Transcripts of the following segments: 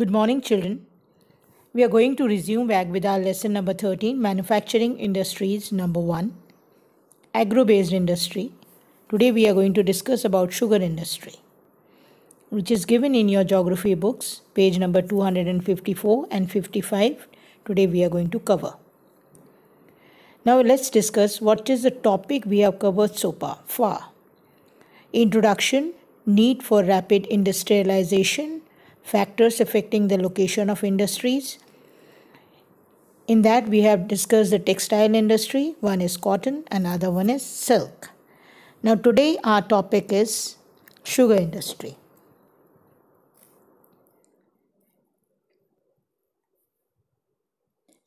Good morning, children. We are going to resume back with our lesson number 13 Manufacturing Industries number 1 Agro based industry. Today we are going to discuss about sugar industry which is given in your geography books page number 254 and 55 today we are going to cover. Now let's discuss what is the topic we have covered so far. Introduction, need for rapid industrialization factors affecting the location of industries. In that, we have discussed the textile industry, one is cotton, another one is silk. Now, today our topic is sugar industry.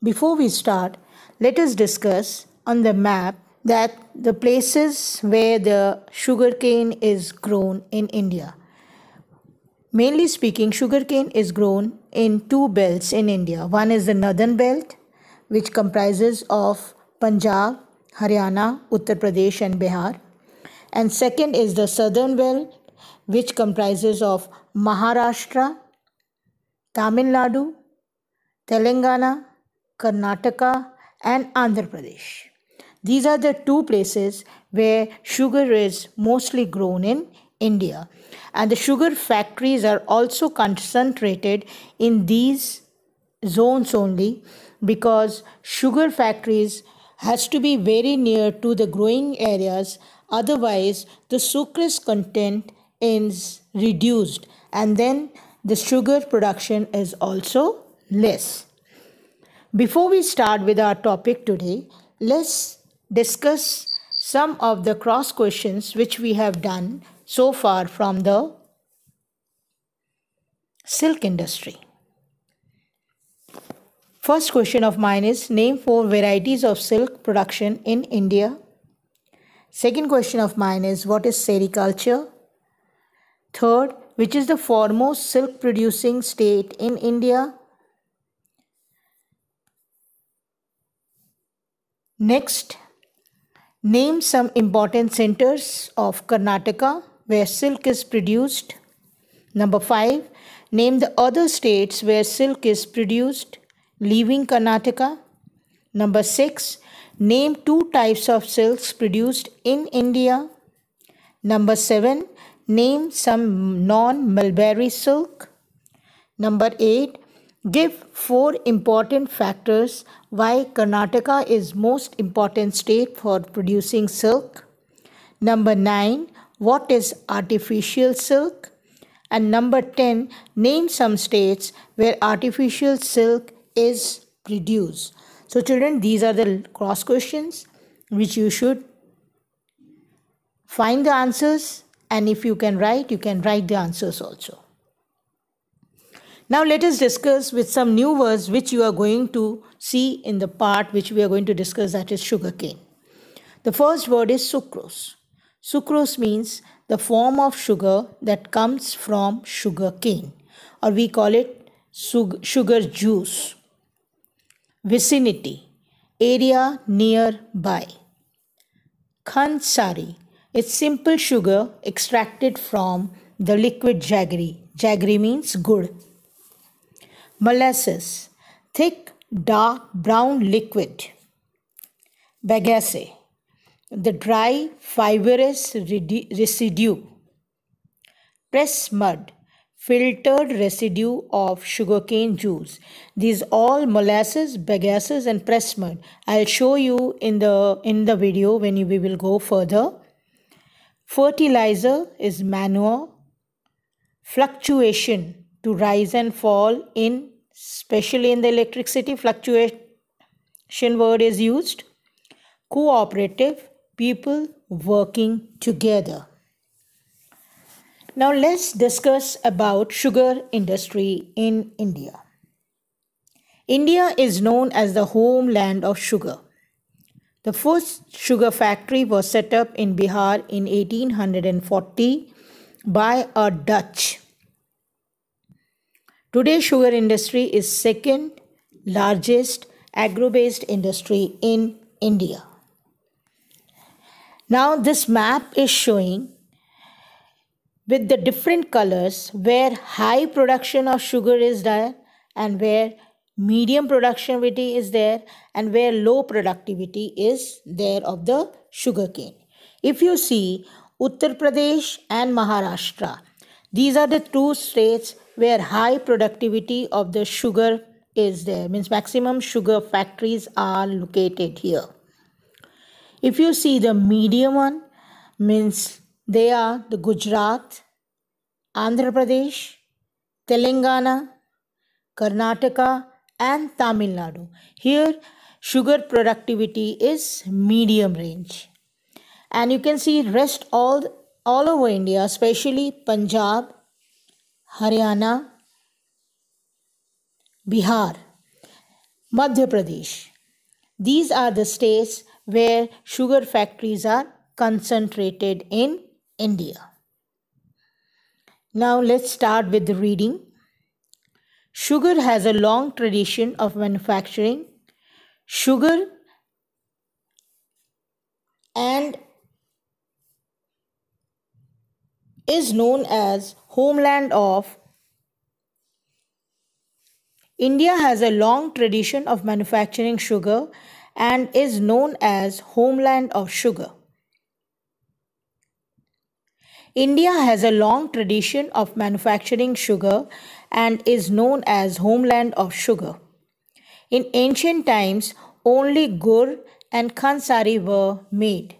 Before we start, let us discuss on the map that the places where the sugarcane is grown in India. Mainly speaking, sugarcane is grown in two belts in India. One is the northern belt, which comprises of Punjab, Haryana, Uttar Pradesh and Bihar. And second is the southern belt, which comprises of Maharashtra, Tamil Nadu, Telangana, Karnataka and Andhra Pradesh. These are the two places where sugar is mostly grown in India and the sugar factories are also concentrated in these zones only because sugar factories has to be very near to the growing areas otherwise the sucrose content is reduced and then the sugar production is also less. Before we start with our topic today, let's discuss some of the cross questions which we have done so far from the silk industry. First question of mine is name four varieties of silk production in India. Second question of mine is what is sericulture? Third, which is the foremost silk producing state in India? Next, name some important centers of Karnataka where silk is produced. Number 5. Name the other states where silk is produced, leaving Karnataka. Number 6. Name two types of silks produced in India. Number 7. Name some non-mulberry silk. Number 8. Give four important factors why Karnataka is most important state for producing silk. Number 9 what is artificial silk? And number 10, name some states where artificial silk is produced. So children, these are the cross questions which you should find the answers and if you can write, you can write the answers also. Now let us discuss with some new words which you are going to see in the part which we are going to discuss that is sugarcane. The first word is sucrose. Sucrose means the form of sugar that comes from sugar cane or we call it sugar juice. Vicinity, area nearby. Khansari, it's simple sugar extracted from the liquid jaggery. Jaggery means good. Molasses, thick dark brown liquid. Bagasse, the dry fibrous residue, press mud, filtered residue of sugarcane juice. These all molasses, bagasses and press mud. I'll show you in the, in the video when we will go further. Fertilizer is manure. Fluctuation to rise and fall in, especially in the electricity, fluctuation word is used cooperative people working together. Now let's discuss about sugar industry in India. India is known as the homeland of sugar. The first sugar factory was set up in Bihar in 1840 by a Dutch. Today sugar industry is second largest agro-based industry in India. Now this map is showing with the different colors where high production of sugar is there and where medium productivity is there and where low productivity is there of the sugarcane. If you see Uttar Pradesh and Maharashtra, these are the two states where high productivity of the sugar is there, means maximum sugar factories are located here. If you see the medium one, means they are the Gujarat, Andhra Pradesh, Telangana, Karnataka, and Tamil Nadu. Here, sugar productivity is medium range. And you can see rest all, all over India, especially Punjab, Haryana, Bihar, Madhya Pradesh. These are the states where sugar factories are concentrated in India. Now let's start with the reading. Sugar has a long tradition of manufacturing. Sugar and is known as homeland of India has a long tradition of manufacturing sugar and is known as homeland of sugar. India has a long tradition of manufacturing sugar and is known as homeland of sugar. In ancient times, only gur and kansari were made.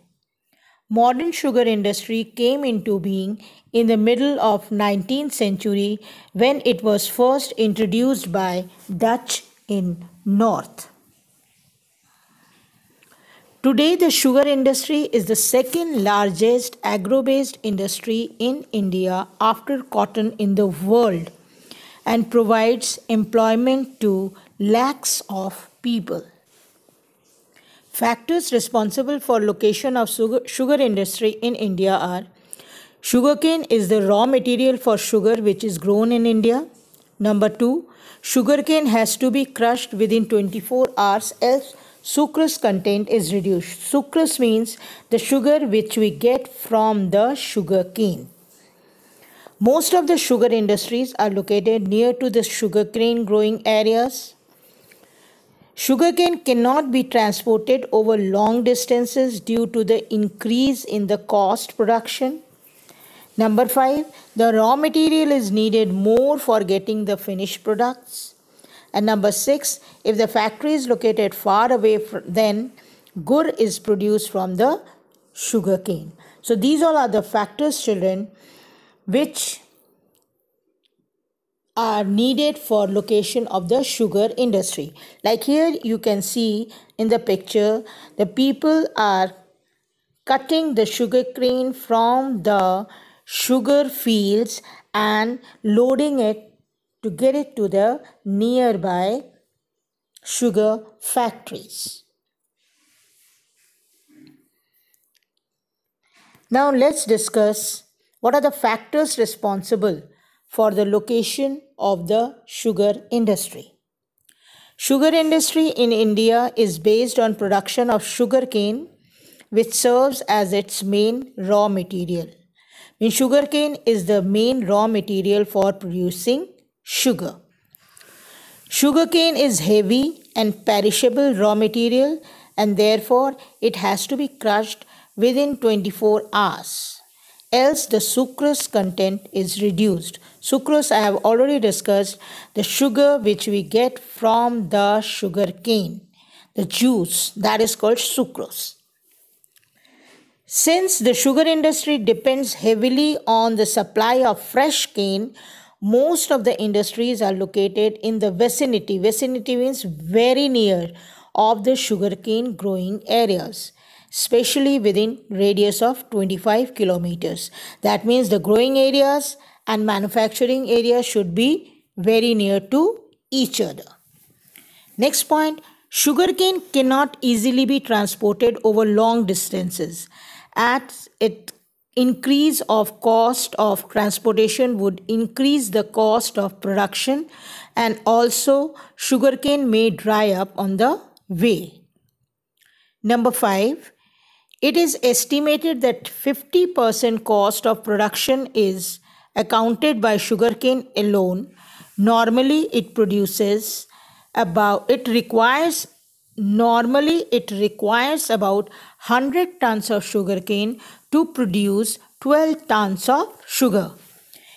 Modern sugar industry came into being in the middle of 19th century when it was first introduced by Dutch in North. Today, the sugar industry is the second largest agro based industry in India after cotton in the world and provides employment to lakhs of people. Factors responsible for location of sugar, sugar industry in India are sugarcane is the raw material for sugar which is grown in India. Number 2 sugarcane has to be crushed within 24 hours else sucrose content is reduced. Sucrose means the sugar which we get from the sugar cane. Most of the sugar industries are located near to the sugar cane growing areas. Sugarcane cannot be transported over long distances due to the increase in the cost production. Number 5. The raw material is needed more for getting the finished products. And number six, if the factory is located far away, from, then gur is produced from the sugar cane. So these all are the factors, children, which are needed for location of the sugar industry. Like here you can see in the picture, the people are cutting the sugar cane from the sugar fields and loading it to get it to the nearby sugar factories. Now let's discuss what are the factors responsible for the location of the sugar industry. Sugar industry in India is based on production of sugar cane which serves as its main raw material. I mean, sugarcane is the main raw material for producing sugar. Sugarcane is heavy and perishable raw material and therefore it has to be crushed within 24 hours else the sucrose content is reduced. Sucrose I have already discussed the sugar which we get from the sugar cane, the juice that is called sucrose. Since the sugar industry depends heavily on the supply of fresh cane, most of the industries are located in the vicinity vicinity means very near of the sugarcane growing areas especially within radius of 25 kilometers that means the growing areas and manufacturing areas should be very near to each other next point sugarcane cannot easily be transported over long distances as it increase of cost of transportation would increase the cost of production and also sugarcane may dry up on the way. Number 5. It is estimated that 50% cost of production is accounted by sugarcane alone. Normally it produces about it requires normally it requires about 100 tons of sugarcane to produce 12 tons of sugar.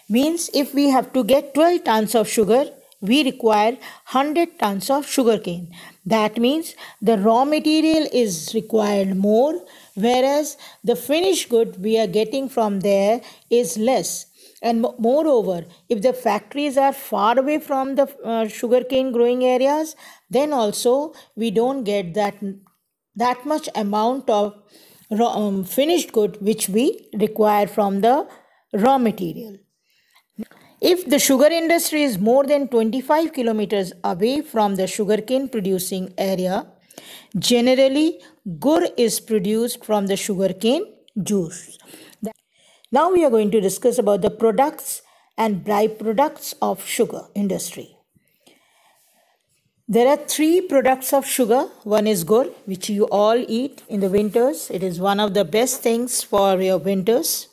Means if we have to get 12 tons of sugar, we require 100 tons of sugarcane. That means the raw material is required more, whereas the finished good we are getting from there is less. And moreover, if the factories are far away from the uh, sugarcane growing areas, then also we don't get that, that much amount of raw, um, finished good which we require from the raw material. If the sugar industry is more than 25 kilometers away from the sugarcane producing area, generally gur is produced from the sugarcane juice. Now we are going to discuss about the products and byproducts of sugar industry. There are three products of sugar. One is gur, which you all eat in the winters. It is one of the best things for your winters.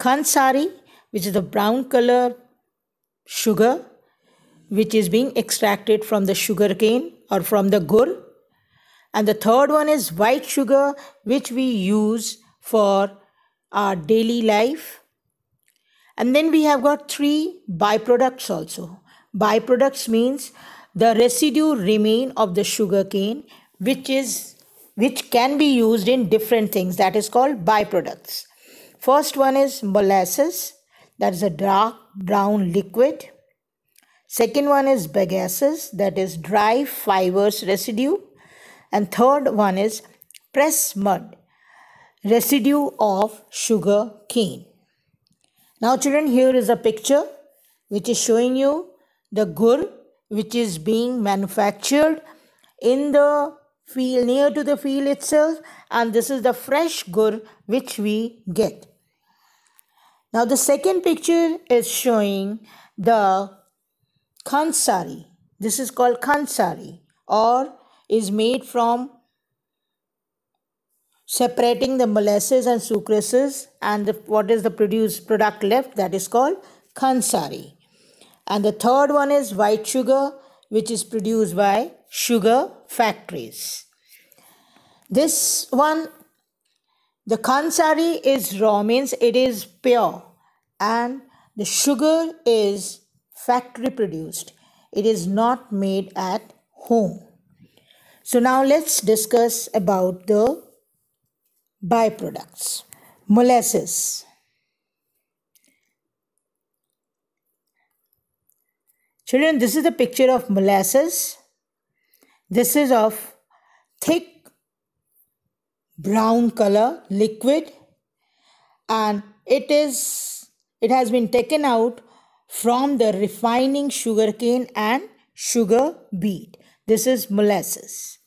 Khansari, which is the brown color sugar, which is being extracted from the sugar cane or from the gur. And the third one is white sugar, which we use for our daily life. And then we have got three byproducts also. Byproducts means the residue remain of the sugar cane which is which can be used in different things that is called byproducts first one is molasses that is a dark brown liquid second one is bagasse that is dry fibres residue and third one is press mud residue of sugar cane now children here is a picture which is showing you the gur which is being manufactured in the field near to the field itself and this is the fresh gur which we get now the second picture is showing the kansari this is called kansari or is made from separating the molasses and sucrases, and the, what is the produced product left that is called kansari and the third one is white sugar, which is produced by sugar factories. This one, the kansari is raw, means it is pure, and the sugar is factory produced. It is not made at home. So now let's discuss about the byproducts. Molasses. Children, this is the picture of molasses. This is of thick brown color liquid and it is it has been taken out from the refining sugarcane and sugar beet. This is molasses.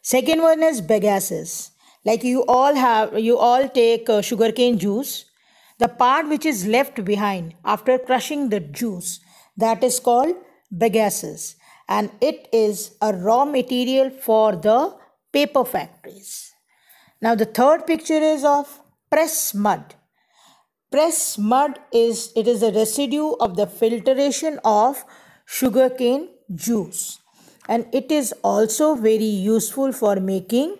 Second one is bagasse. Like you all have, you all take uh, sugarcane juice. The part which is left behind after crushing the juice, that is called bagasse and it is a raw material for the paper factories. Now the third picture is of press mud. Press mud is it is a residue of the filtration of sugarcane juice and it is also very useful for making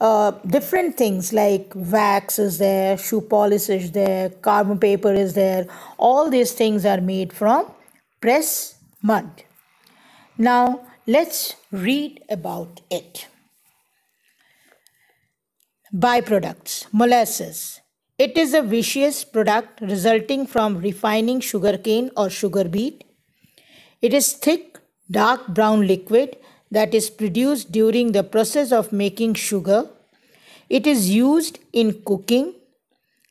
uh, different things like wax is there, shoe polish is there, carbon paper is there. All these things are made from press mud. Now let's read about it. Byproducts Molasses. It is a viscous product resulting from refining sugarcane or sugar beet. It is thick, dark brown liquid that is produced during the process of making sugar. It is used in cooking.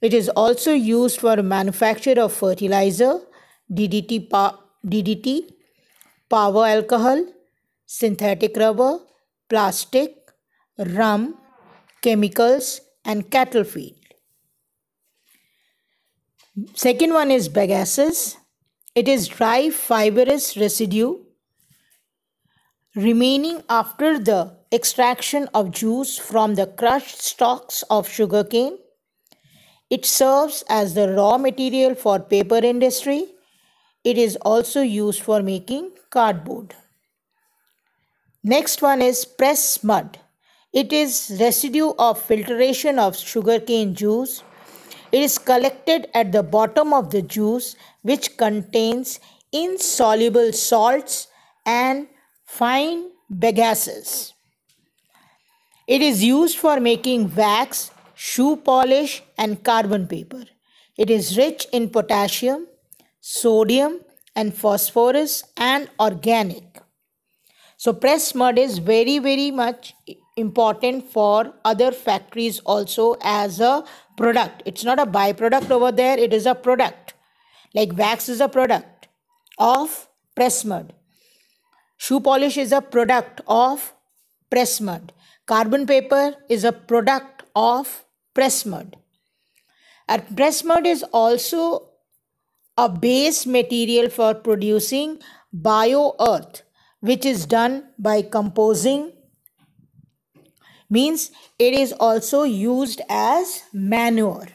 It is also used for manufacture of fertilizer, DDT DDT, power alcohol, synthetic rubber, plastic, rum, chemicals, and cattle feed. Second one is bagasse. It is dry fibrous residue remaining after the extraction of juice from the crushed stalks of sugarcane. It serves as the raw material for paper industry it is also used for making cardboard. Next one is press mud. It is residue of filtration of sugarcane juice. It is collected at the bottom of the juice which contains insoluble salts and fine bagasses. It is used for making wax, shoe polish and carbon paper. It is rich in potassium sodium and phosphorus and organic. So press mud is very very much important for other factories also as a product. It's not a byproduct over there, it is a product. Like wax is a product of press mud. Shoe polish is a product of press mud. Carbon paper is a product of press mud. And press mud is also a base material for producing bioearth, which is done by composing, means it is also used as manure.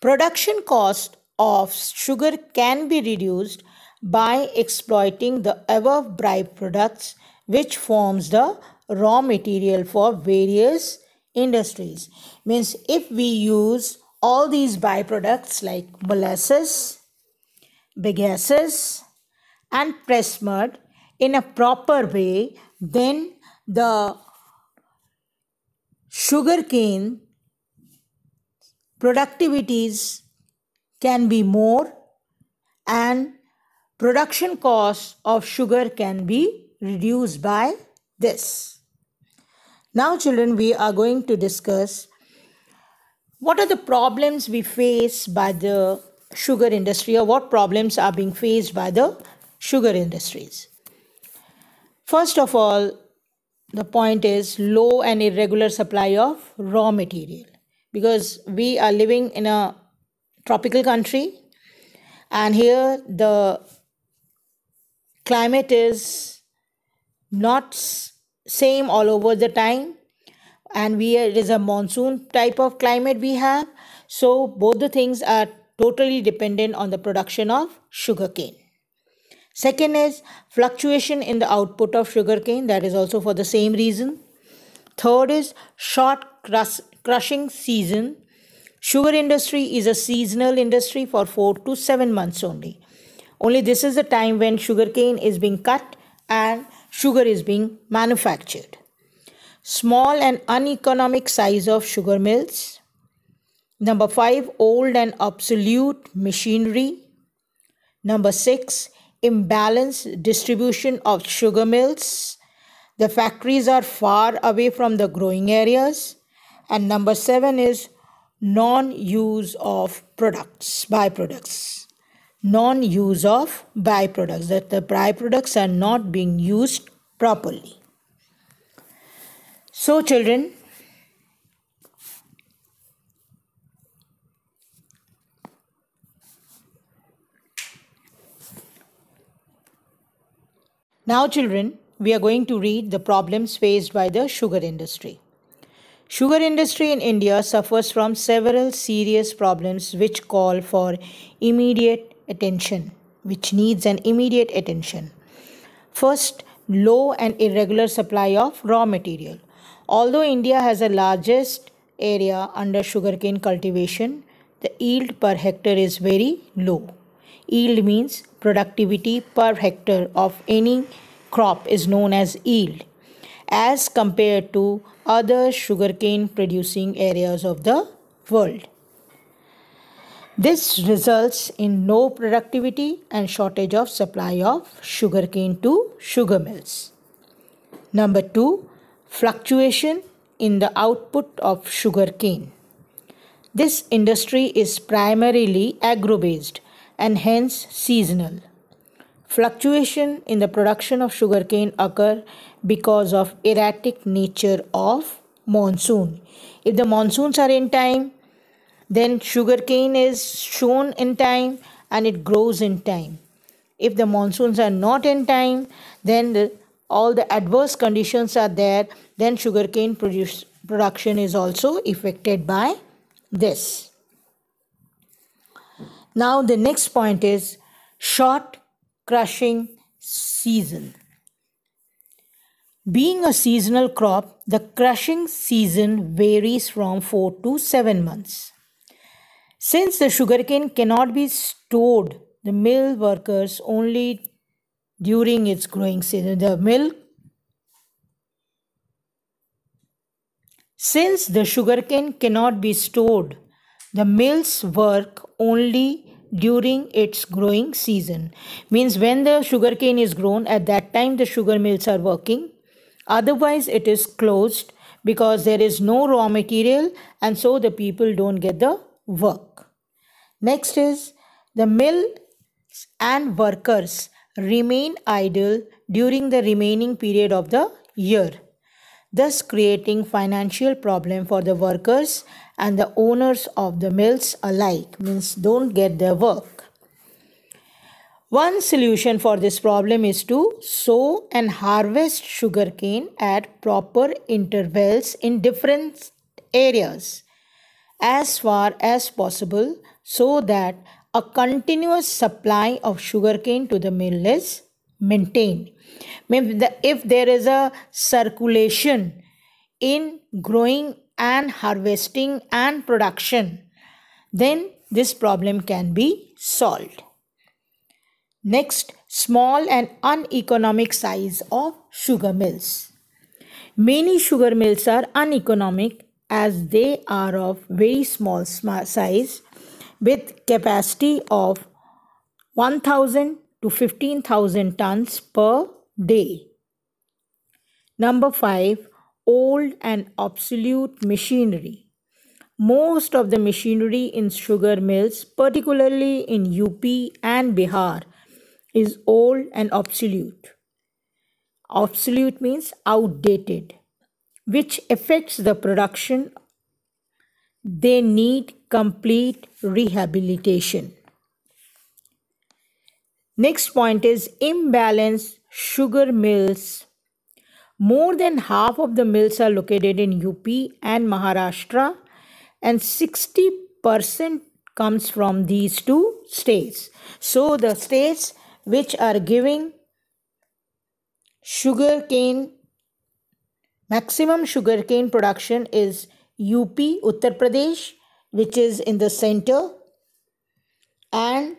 Production cost of sugar can be reduced by exploiting the above byproducts which forms the raw material for various industries means if we use all these byproducts like molasses, bagasses, and press mud in a proper way, then the sugarcane productivities can be more and production costs of sugar can be reduced by this. Now children, we are going to discuss what are the problems we face by the sugar industry or what problems are being faced by the sugar industries? First of all, the point is low and irregular supply of raw material because we are living in a tropical country and here the climate is not same all over the time and we it is a monsoon type of climate we have so both the things are totally dependent on the production of sugarcane second is fluctuation in the output of sugarcane that is also for the same reason third is short crush, crushing season sugar industry is a seasonal industry for 4 to 7 months only only this is the time when sugarcane is being cut and sugar is being manufactured small and uneconomic size of sugar mills. Number five, old and obsolete machinery. Number six, imbalanced distribution of sugar mills. The factories are far away from the growing areas. And number seven is non use of products, byproducts. Non use of byproducts, that the byproducts are not being used properly. So, children, Now, children, we are going to read the problems faced by the sugar industry. Sugar industry in India suffers from several serious problems which call for immediate attention, which needs an immediate attention. First, low and irregular supply of raw material. Although India has the largest area under sugarcane cultivation, the yield per hectare is very low. Yield means productivity per hectare of any crop is known as yield as compared to other sugarcane producing areas of the world. This results in no productivity and shortage of supply of sugarcane to sugar mills. Number 2 fluctuation in the output of sugarcane. This industry is primarily agro-based and hence seasonal. Fluctuation in the production of sugarcane occur because of erratic nature of monsoon. If the monsoons are in time, then sugarcane is shown in time and it grows in time. If the monsoons are not in time, then the all the adverse conditions are there, then sugarcane produce, production is also affected by this. Now the next point is short crushing season. Being a seasonal crop, the crushing season varies from 4 to 7 months. Since the sugarcane cannot be stored, the mill workers only during its growing season. The milk Since the sugarcane cannot be stored, the mills work only during its growing season. Means when the sugarcane is grown, at that time the sugar mills are working. Otherwise, it is closed because there is no raw material and so the people don't get the work. Next is the mills and workers remain idle during the remaining period of the year, thus creating financial problem for the workers and the owners of the mills alike, means don't get their work. One solution for this problem is to sow and harvest sugarcane at proper intervals in different areas as far as possible so that a continuous supply of sugarcane to the mill is maintained. If there is a circulation in growing and harvesting and production, then this problem can be solved. Next, small and uneconomic size of sugar mills. Many sugar mills are uneconomic as they are of very small size with capacity of 1000 to 15000 tons per day. Number 5 old and obsolete machinery. Most of the machinery in sugar mills, particularly in UP and Bihar, is old and obsolete. Obsolete means outdated, which affects the production. They need complete rehabilitation. Next point is imbalance sugar mills. More than half of the mills are located in UP and Maharashtra, and 60% comes from these two states. So, the states which are giving sugar cane maximum sugarcane production is UP, Uttar Pradesh, which is in the center, and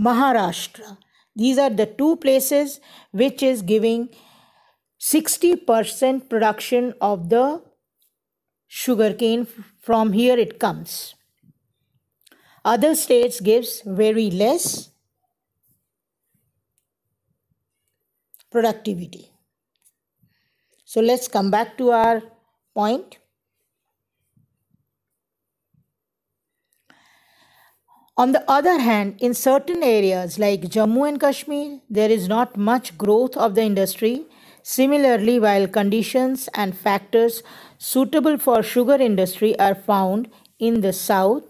Maharashtra. These are the two places which is giving 60% production of the sugarcane. From here it comes. Other states gives very less productivity. So let's come back to our point. On the other hand, in certain areas like Jammu and Kashmir, there is not much growth of the industry. Similarly, while conditions and factors suitable for sugar industry are found in the south,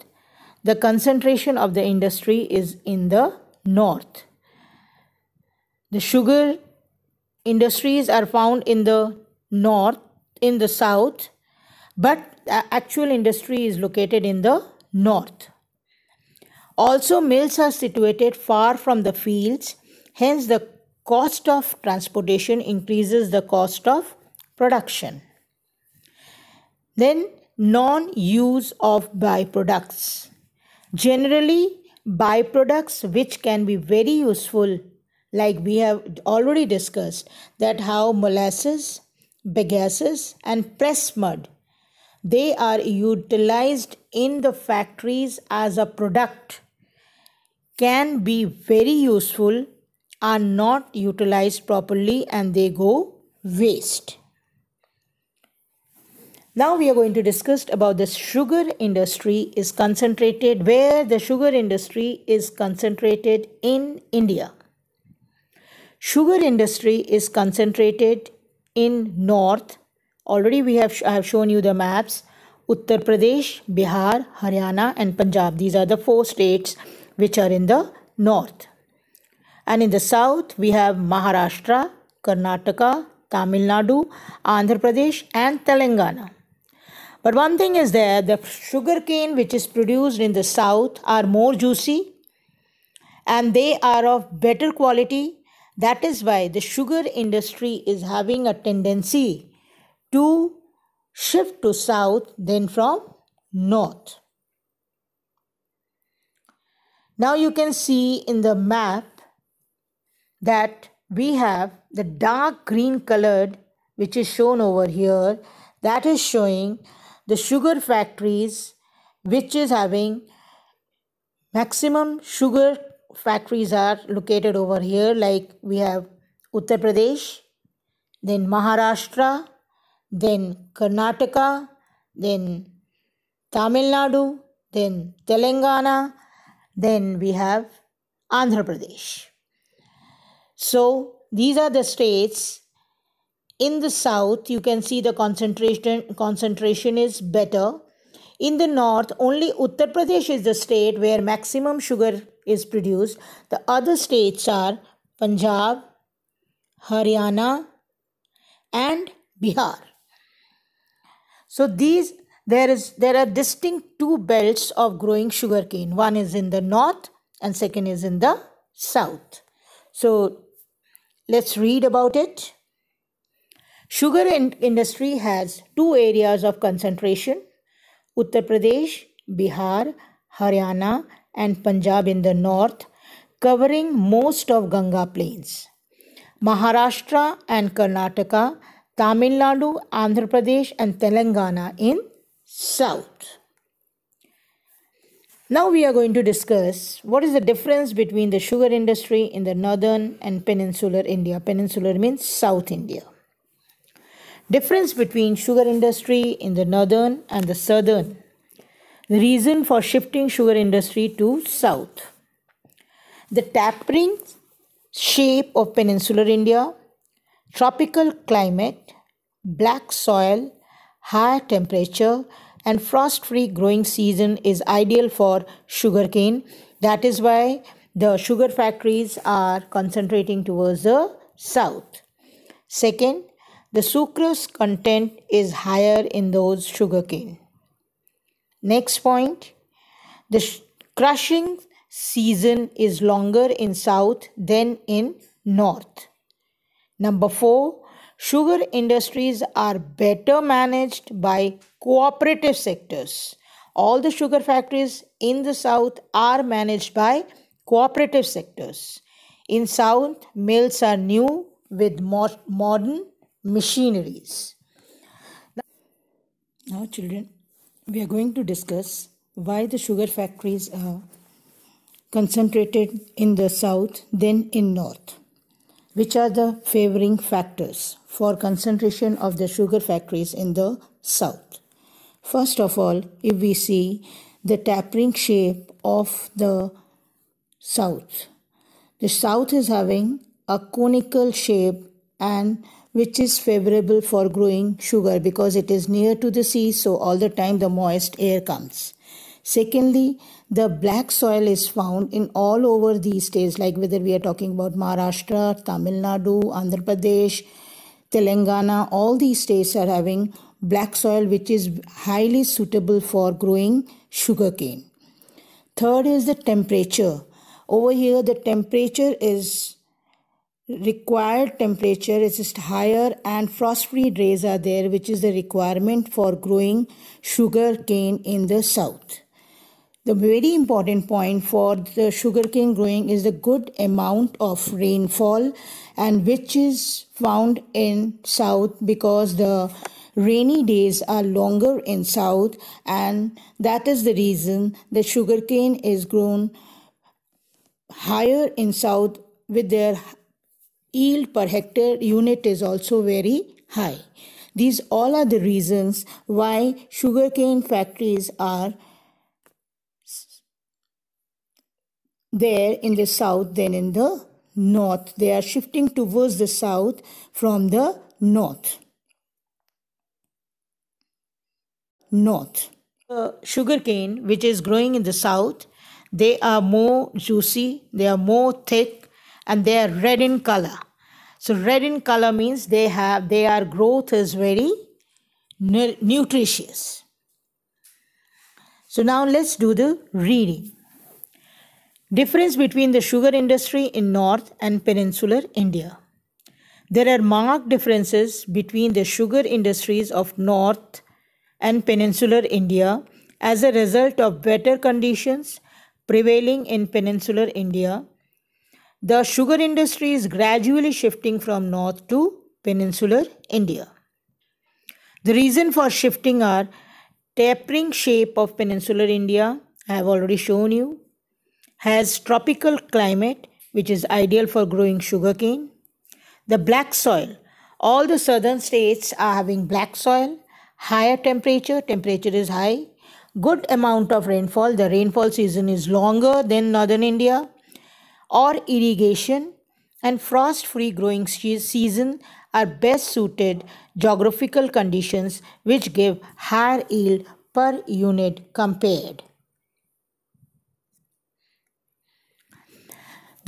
the concentration of the industry is in the north. The sugar industries are found in the north, in the south, but the actual industry is located in the north. Also, mills are situated far from the fields, hence, the cost of transportation increases the cost of production. Then, non use of byproducts. Generally, byproducts which can be very useful, like we have already discussed, that how molasses, bagasses, and press mud they are utilized in the factories as a product can be very useful are not utilized properly and they go waste. Now we are going to discuss about the sugar industry is concentrated, where the sugar industry is concentrated in India. Sugar industry is concentrated in north. Already we have, I have shown you the maps. Uttar Pradesh, Bihar, Haryana and Punjab. These are the four states which are in the north. And in the south, we have Maharashtra, Karnataka, Tamil Nadu, Andhra Pradesh, and Telangana. But one thing is there the sugar cane which is produced in the south are more juicy and they are of better quality. That is why the sugar industry is having a tendency to shift to south than from north. Now you can see in the map that we have the dark green colored which is shown over here that is showing the sugar factories which is having maximum sugar factories are located over here like we have Uttar Pradesh then Maharashtra then Karnataka then Tamil Nadu then Telangana then we have Andhra Pradesh. So these are the states in the south you can see the concentration concentration is better in the north only uttar pradesh is the state where maximum sugar is produced the other states are punjab haryana and bihar so these there is there are distinct two belts of growing sugarcane one is in the north and second is in the south so let's read about it sugar in- industry has two areas of concentration uttar pradesh bihar haryana and punjab in the north covering most of ganga plains maharashtra and karnataka tamil nadu andhra pradesh and telangana in south. Now we are going to discuss what is the difference between the sugar industry in the northern and peninsular India. Peninsular means South India. Difference between sugar industry in the northern and the southern. The reason for shifting sugar industry to south. The tapering shape of peninsular India, tropical climate, black soil, High temperature and frost-free growing season is ideal for sugarcane. That is why the sugar factories are concentrating towards the south. Second, the sucrose content is higher in those sugarcane. Next point, the crushing season is longer in south than in north. Number 4, sugar industries are better managed by cooperative sectors. All the sugar factories in the south are managed by cooperative sectors. In south, mills are new with modern machineries. Now, children, we are going to discuss why the sugar factories are concentrated in the south, then in north. Which are the favoring factors for concentration of the sugar factories in the south? First of all, if we see the tapering shape of the south, the south is having a conical shape and which is favorable for growing sugar because it is near to the sea, so all the time the moist air comes. Secondly, the black soil is found in all over these states, like whether we are talking about Maharashtra, Tamil Nadu, Andhra Pradesh, Telangana, all these states are having black soil which is highly suitable for growing sugarcane. Third is the temperature. Over here, the temperature is required temperature is just higher and frost-free days are there which is the requirement for growing sugar cane in the south the very important point for the sugarcane growing is the good amount of rainfall and which is found in south because the rainy days are longer in south and that is the reason the sugarcane is grown higher in south with their yield per hectare unit is also very high. These all are the reasons why sugarcane factories are there in the south than in the north. They are shifting towards the south from the north. North. Uh, sugarcane, which is growing in the south, they are more juicy, they are more thick, and they are red in color. So red in color means they have their growth is very nutritious. So now let's do the reading. Difference between the sugar industry in North and Peninsular India. There are marked differences between the sugar industries of North and Peninsular India as a result of better conditions prevailing in Peninsular India. The sugar industry is gradually shifting from North to Peninsular India. The reason for shifting are tapering shape of Peninsular India, I have already shown you, has tropical climate which is ideal for growing sugarcane. The black soil. All the southern states are having black soil, higher temperature, temperature is high, good amount of rainfall, the rainfall season is longer than northern India, or irrigation and frost-free growing season are best suited geographical conditions which give higher yield per unit compared.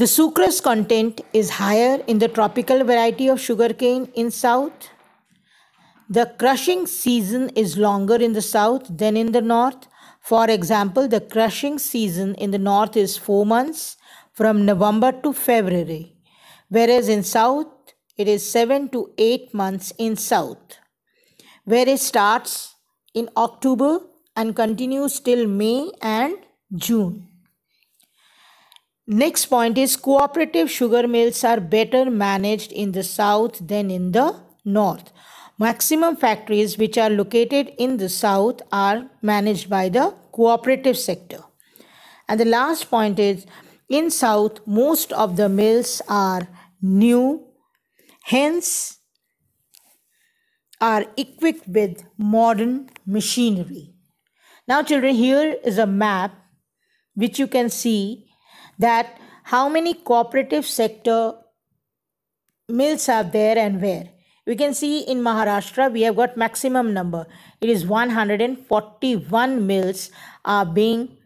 The sucrose content is higher in the tropical variety of sugarcane in south. The crushing season is longer in the south than in the north. For example, the crushing season in the north is 4 months from November to February, whereas in south it is 7 to 8 months in south, where it starts in October and continues till May and June. Next point is cooperative sugar mills are better managed in the south than in the north. Maximum factories which are located in the south are managed by the cooperative sector. And the last point is in south most of the mills are new hence are equipped with modern machinery. Now children here is a map which you can see that how many cooperative sector mills are there and where. We can see in Maharashtra, we have got maximum number. It is 141 mills are being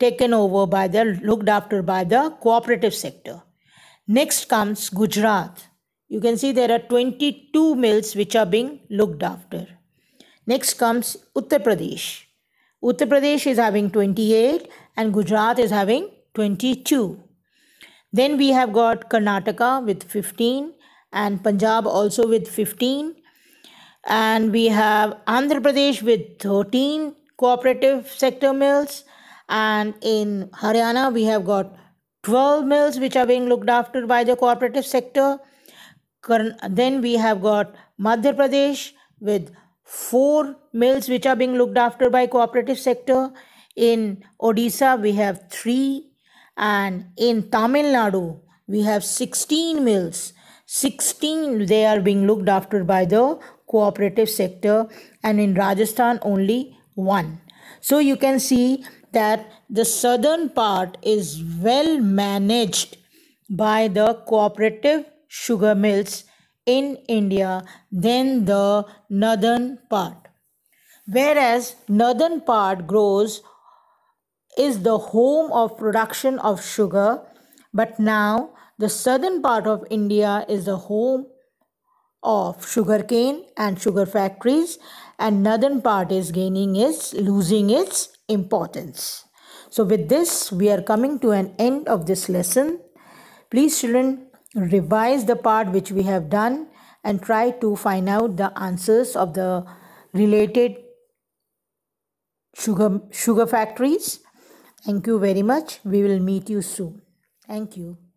taken over by the, looked after by the cooperative sector. Next comes Gujarat. You can see there are 22 mills which are being looked after. Next comes Uttar Pradesh. Uttar Pradesh is having 28 and Gujarat is having 22. Then we have got Karnataka with 15 and Punjab also with 15. And we have Andhra Pradesh with 13 cooperative sector mills. And in Haryana, we have got 12 mills which are being looked after by the cooperative sector. Then we have got Madhya Pradesh with four mills which are being looked after by cooperative sector. In Odisha, we have three and in Tamil Nadu, we have 16 mills. 16 they are being looked after by the cooperative sector, and in Rajasthan, only one. So you can see that the southern part is well managed by the cooperative sugar mills in India than the northern part. Whereas northern part grows is the home of production of sugar, but now the southern part of India is the home of sugarcane and sugar factories and northern part is gaining its losing its importance. So with this we are coming to an end of this lesson. Please children revise the part which we have done and try to find out the answers of the related sugar sugar factories Thank you very much. We will meet you soon. Thank you.